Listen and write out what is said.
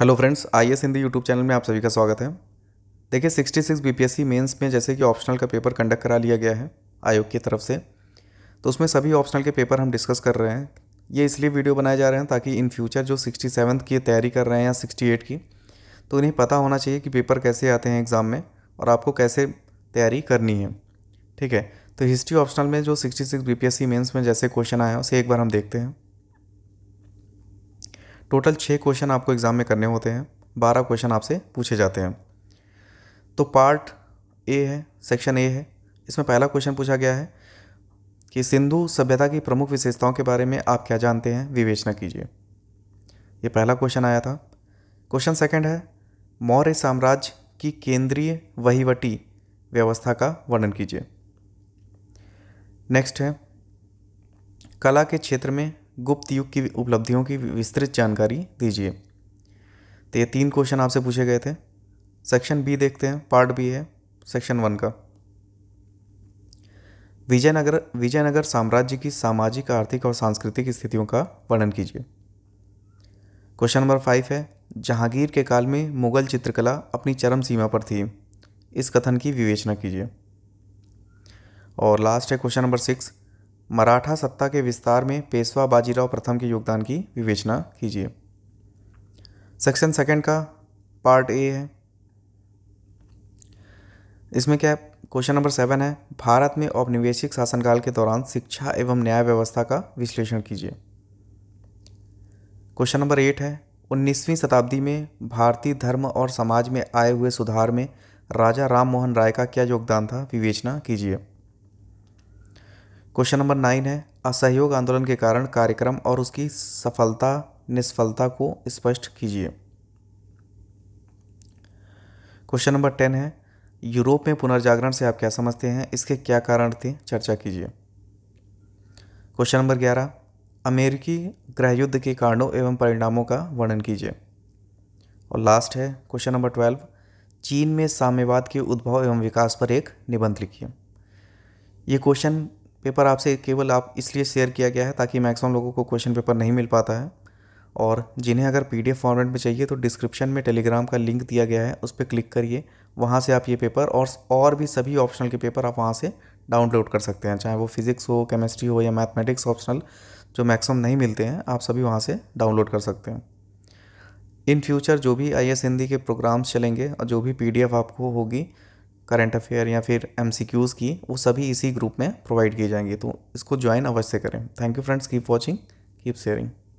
hello friends I S Hindi YouTube channel में आप सभी का स्वागत है देखिए 66 सिक्स बीपीएससी मेंस में जैसे कि ऑप्शनल का पेपर कंडक्ट करा लिया गया है आयोग की तरफ से तो उसमें सभी ऑप्शनल के पेपर हम डिस्कस कर रहे हैं ये इसलिए वीडियो बनाए जा रहे हैं ताकि इन फ्यूचर जो सिक्सटी सेवन्थ की तैयारी कर रहे हैं या सिक्सटी एट की तो उन्हें पता होना चाहिए कि पेपर कैसे आते हैं एग्ज़ाम में और आपको कैसे तैयारी करनी है ठीक है तो हिस्ट्री ऑप्शनल में जो sixty six B P S C mains में जैसे क्वेश्चन आया उसे एक बार हम देखते हैं टोटल छः क्वेश्चन आपको एग्ज़ाम में करने होते हैं बारह क्वेश्चन आपसे पूछे जाते हैं तो पार्ट ए है सेक्शन ए है इसमें पहला क्वेश्चन पूछा गया है कि सिंधु सभ्यता की प्रमुख विशेषताओं के बारे में आप क्या जानते हैं विवेचना कीजिए ये पहला क्वेश्चन आया था क्वेश्चन सेकंड है मौर्य साम्राज्य की केंद्रीय वहीवटी व्यवस्था का वर्णन कीजिए नेक्स्ट है कला के क्षेत्र में गुप्त युग की उपलब्धियों की विस्तृत जानकारी दीजिए तो ये तीन क्वेश्चन आपसे पूछे गए थे सेक्शन बी देखते हैं पार्ट बी है सेक्शन वन का विजयनगर विजयनगर साम्राज्य की सामाजिक आर्थिक और सांस्कृतिक स्थितियों का वर्णन कीजिए क्वेश्चन नंबर फाइव है जहांगीर के काल में मुगल चित्रकला अपनी चरम सीमा पर थी इस कथन की विवेचना कीजिए और लास्ट है क्वेश्चन नंबर सिक्स मराठा सत्ता के विस्तार में पेशवा बाजीराव प्रथम के योगदान की विवेचना कीजिए सेक्शन सेकंड का पार्ट ए है इसमें क्या क्वेश्चन नंबर सेवन है भारत में औपनिवेशिक शासनकाल के दौरान शिक्षा एवं न्याय व्यवस्था का विश्लेषण कीजिए क्वेश्चन नंबर एट है उन्नीसवीं शताब्दी में भारतीय धर्म और समाज में आए हुए सुधार में राजा राम मोहन राय का क्या योगदान था विवेचना कीजिए क्वेश्चन नंबर नाइन है असहयोग आंदोलन के कारण कार्यक्रम और उसकी सफलता निष्फलता को स्पष्ट कीजिए क्वेश्चन नंबर टेन है यूरोप में पुनर्जागरण से आप क्या समझते हैं इसके क्या कारण थे चर्चा कीजिए क्वेश्चन नंबर ग्यारह अमेरिकी गृहयुद्ध युद्ध के कारणों एवं परिणामों का वर्णन कीजिए और लास्ट है क्वेश्चन नंबर ट्वेल्व चीन में साम्यवाद के उद्भव एवं विकास पर एक निबंध लिखिए ये क्वेश्चन पेपर आपसे केवल आप इसलिए शेयर किया गया है ताकि मैक्सिमम लोगों को क्वेश्चन पेपर नहीं मिल पाता है और जिन्हें अगर पीडीएफ फॉर्मेट में चाहिए तो डिस्क्रिप्शन में टेलीग्राम का लिंक दिया गया है उस पर क्लिक करिए वहाँ से आप ये पेपर और और भी सभी ऑप्शनल के पेपर आप वहाँ से डाउनलोड कर सकते हैं चाहे वो फिज़िक्स हो केमिस्ट्री हो या मैथमेटिक्स ऑप्शनल जो मैक्सिमम नहीं मिलते हैं आप सभी वहाँ से डाउनलोड कर सकते हैं इन फ्यूचर जो भी आई हिंदी के प्रोग्राम्स चलेंगे और जो भी पी आपको होगी करंट अफेयर या फिर एम की वो सभी इसी ग्रुप में प्रोवाइड किए जाएंगे तो इसको ज्वाइन अवश्य करें thank you friends keep watching keep sharing